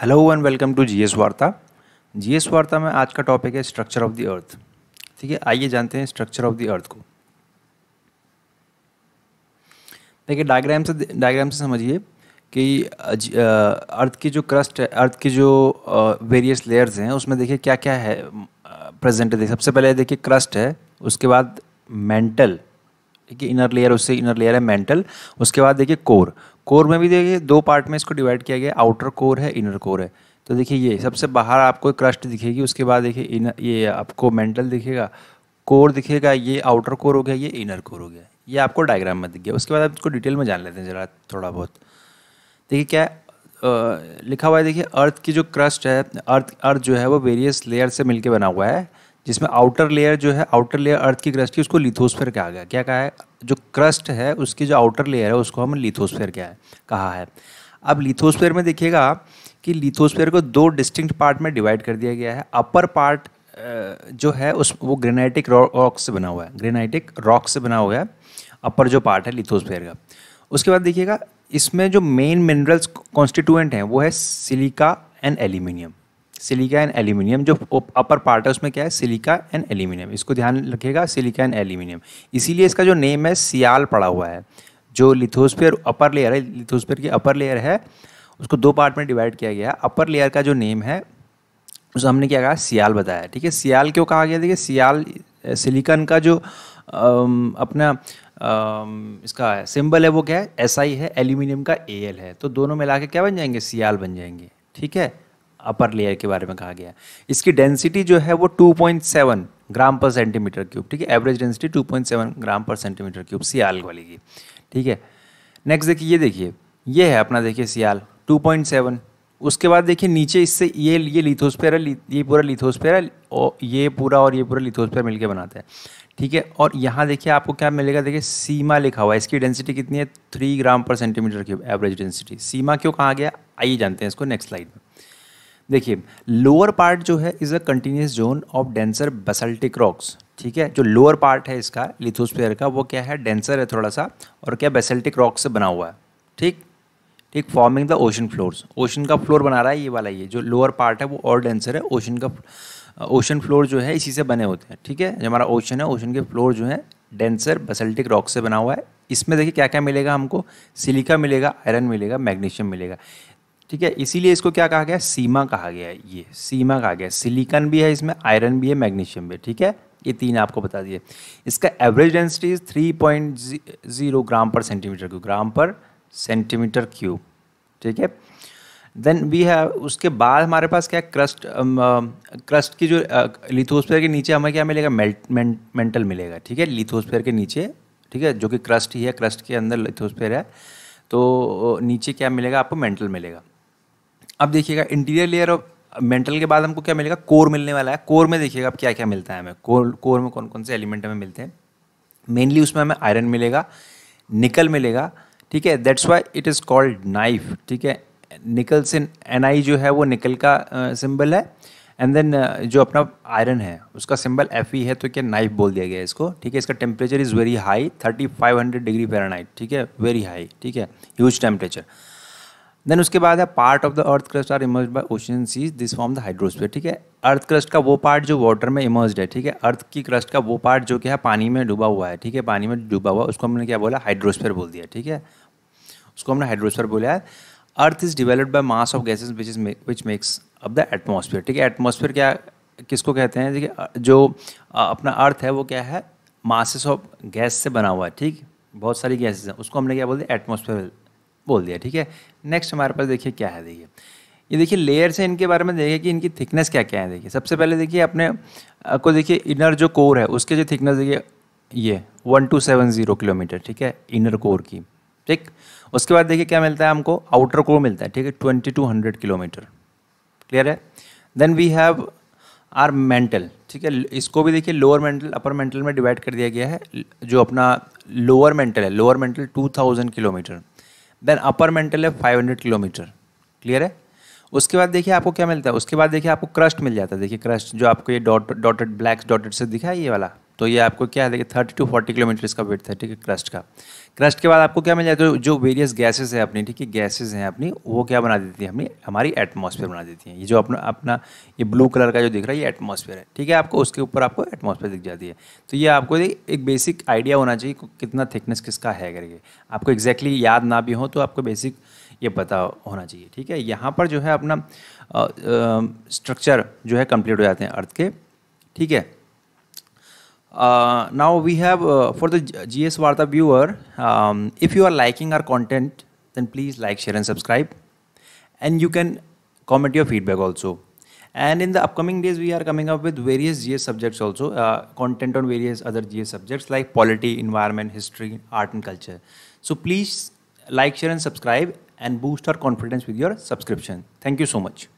Hello and welcome to G S Varta G S वार्ता में आज का टॉपिक है स्ट्रक्चर ऑफ द अर्थ ठीक है आइए जानते हैं स्ट्रक्चर ऑफ द अर्थ को देखिए डायग्राम से डायग्राम से समझिए कि अर्थ की जो क्रस्ट है अर्थ की जो वेरियस लेयर्स हैं उसमें देखिए क्या क्या है प्रेजेंट है सबसे पहले देखिए क्रस्ट है उसके बाद मेंटल ठीक है इनर लेयर उससे इनर लेयर है मेंटल उसके बाद देखिए कोर कोर में भी देखिए दो पार्ट में इसको डिवाइड किया गया आउटर कोर है इनर कोर है तो देखिए ये सबसे बाहर आपको क्रस्ट दिखेगी उसके बाद देखिए इन ये आपको मेंटल दिखेगा कोर दिखेगा ये आउटर कोर हो गया ये इनर कोर हो गया ये आपको डायग्राम में दिख गया उसके बाद आप इसको डिटेल में जान लेते हैं ज़रा थोड़ा बहुत देखिए क्या आ, लिखा हुआ है देखिए अर्थ की जो क्रस्ट है अर्थ अर्थ जो है वो वेरियस लेयर से मिलकर बना हुआ है जिसमें आउटर लेयर जो है आउटर लेयर अर्थ की क्रस्ट की उसको लिथोस्फेयर कहा गया क्या कहा है जो क्रस्ट है उसकी जो आउटर लेयर है उसको हम लिथोस्फेयर क्या है कहा है अब लिथोस्फेयर में देखिएगा कि लिथोस्फेयर को दो डिस्टिंक्ट पार्ट में डिवाइड कर दिया गया है अपर पार्ट जो है उस वो ग्रेनाइटिक रॉक से बना हुआ है ग्रेनाइटिक रॉक से बना हुआ है अपर जो पार्ट है लिथोस्फेयर का उसके बाद देखिएगा इसमें जो मेन मिनरल्स कॉन्स्टिट्यूएंट हैं वो है silica and aluminium silica and aluminium जो अपर पार्ट है उसमें क्या है सिलिका एंड एल्यूमिनियम इसको ध्यान रखिएगा सिलिका एंड एल्यूमिनियम इसीलिए इसका जो नेम है सियाल पड़ा हुआ है जो लिथोस्फेयर अपर लेयर है लिथोस्फेयर की अपर लेयर है उसको दो पार्ट में डिवाइड किया गया अपर लेयर का जो नेम है उसे हमने क्या कहा सियाल बताया ठीक है सियाल क्यों कहा गया देखिए सियाल सिलिकन का जो आ, अपना आ, इसका सिंबल है वो क्या है एस SI आई है एल्यूमिनियम का ए एल है तो दोनों मिला के क्या बन जाएंगे सियाल बन जाएंगे ठीक है अपर लेयर के बारे में कहा गया इसकी डेंसिटी जो है वो 2.7 ग्राम पर सेंटीमीटर क्यूब ठीक है एवरेज डेंसिटी 2.7 ग्राम पर सेंटीमीटर क्यूब सियाल वाली की ठीक है नेक्स्ट देखिए ये देखिए ये है अपना देखिए सियाल 2.7 उसके बाद देखिए नीचे इससे ये ये लिथोस्फेयर है ये पूरा लिथोस्फेयर है और ये पूरा और ये पूरा लिथोस्फेयर मिलकर बनाता है ठीक है और यहाँ देखिए आपको क्या मिलेगा देखिए सीमा लिखा हुआ है इसकी डेंसिटी कितनी है थ्री ग्राम पर centimetre cube average density sima क्यों कहा गया आइए जानते हैं इसको नेक्स्ट स्लाइड में देखिए लोअर पार्ट जो है is a continuous zone of denser basaltic rocks ठीक है जो लोअर पार्ट है इसका लिथोस्फेयर का वो क्या है डेंसर है थोड़ा सा और क्या बेसल्टिक रॉक से बना हुआ है ठीक ठीक forming the ocean floors ocean का फ्लोर बना रहा है ये वाला ये जो लोअर पार्ट है वो और डेंसर है ओशन का ओशन फ्लोर जो है इसी से बने होते हैं ठीक है जो हमारा ओशन है ओशन के फ्लोर जो है डेंसर बसल्टिक रॉक से बना हुआ है इसमें देखिए क्या क्या मिलेगा हमको सिलिका मिलेगा आयरन मिलेगा मैग्नीशियम मिलेगा ठीक है इसीलिए इसको क्या कहा गया सीमा कहा गया है ये सीमा कहा गया सिलिकन भी है इसमें आयरन भी है मैग्नीशियम भी ठीक है ये तीन आपको बता दिए इसका average density three point zero gram पर सेंटीमीटर क्यूब ग्राम पर सेंटीमीटर क्यूब ठीक है देन वी है उसके बाद हमारे पास क्या क्रस्ट क्रस्ट की जो लिथोस्फेयर के नीचे हमें क्या मिलेगा मेल्ट मेंटल मिलेगा ठीक है लिथोस्फेयर के नीचे ठीक है जो कि क्रस्ट ही है क्रस्ट के अंदर लिथोस्फेयर है तो नीचे क्या मिलेगा आपको मेंटल मिलेगा अब देखिएगा इंटीरियर लेयर ऑफ मेंटल के बाद हमको क्या मिलेगा कोर मिलने वाला है कोर में देखिएगा अब क्या क्या मिलता है हमें कोर कोर में कौन कौन से एलिमेंट हमें मिलते हैं मेनली उसमें हमें आयरन मिलेगा निकल मिलेगा ठीक है that's why it is called nife ठीक है निकल से एन आई जो है वो निकल का सिंबल है एंड देन जो अपना आयरन है उसका सिंबल एफ ई है तो क्या नाइफ बोल दिया गया इसको ठीक है इसका temperature is very high thirty five hundred degree Fahrenheit ठीक है वेरी हाई ठीक है ह्यूज टेम्परेचर देन उसके बाद है part of the earth crust are emerge by ocean seas this form the hydrosphere ठीक है अर्थ क्रस्ट का वो पार्ट जो वाटर में इमर्ज है ठीक है अर्थ की क्रस्ट का वो पार्ट जो क्या है पानी में डूबा हुआ है ठीक है पानी में डूबा हुआ उसको हमने क्या बोला हाइड्रोस्फीयर बोल दिया ठीक है उसको हमने हाइड्रोस्फीयर बोला है earth is developed by mass of gases which is which makes up the atmosphere ठीक है एटमोसफियर क्या किसको कहते हैं देखिए जो अपना अर्थ है वो क्या है मासेस ऑफ गैस से बना हुआ है ठीक बहुत सारी गैसेज हैं उसको हमने क्या बोलते हैं एटमोसफेयर बोल दिया ठीक है नेक्स्ट हमारे पास देखिए क्या है देखिए ये देखिए लेयर से इनके बारे में देखिए कि इनकी थिकनेस क्या क्या है देखिए सबसे पहले देखिए अपने को देखिए इनर जो कोर है उसके जो थिकनेस देखिए ये one two seven zero kilometre ठीक है इनर कोर की ठीक उसके बाद देखिए क्या मिलता है हमको आउटर कोर मिलता है ठीक है twenty two hundred kilometre clear है then we have our mantle ठीक है इसको भी देखिए लोअर मेंटल अपर मेंटल में डिवाइड कर दिया गया है जो अपना लोअर मेंटल है lower mantle two thousand kilometre then upper mantle है फाइव हंड्रेड किलोमीटर क्लियर है उसके बाद देखिए आपको क्या मिलता है उसके बाद देखिए आपको क्रस्ट मिल जाता है देखिए क्रस्ट जो आपको ये डॉट डॉटेड ब्लैक डॉटेड से दिखा है ये वाला तो ये आपको क्या है थर्टी टू फोर्टी किलोमीटर इसका वेट है ठीक है क्रस्ट का क्रस्ट के बाद आपको क्या मिल जाता तो जो वेरियस गैसेस हैं अपनी ठीक है गैसेज हैं अपनी वो क्या बना देती है अपनी हमारी एटमॉस्फेयर बना देती हैं ये जो अपना अपना ये ब्लू कलर का जो दिख रहा है ये एटमॉस्फेयर है ठीक है आपको उसके ऊपर आपको एटमॉस्फेयर दिख जाती है तो ये आपको एक बेसिक आइडिया होना चाहिए कितना थिकनेस किसका है करके आपको एग्जैक्टली exactly याद ना भी हो तो आपको बेसिक ये पता होना चाहिए ठीक है यहाँ पर जो है अपना स्ट्रक्चर जो है कंप्लीट हो जाते हैं अर्थ के ठीक है Uh, now we have uh, for the GS Varta viewer, um, if you are liking our content, then please like, share and subscribe. And you can comment your feedback also. And in the upcoming days, we are coming up with various GS subjects also, uh, content on various other GS subjects like polity, environment, history, art and culture. So please like, share and subscribe and boost our confidence with your subscription. Thank you so much.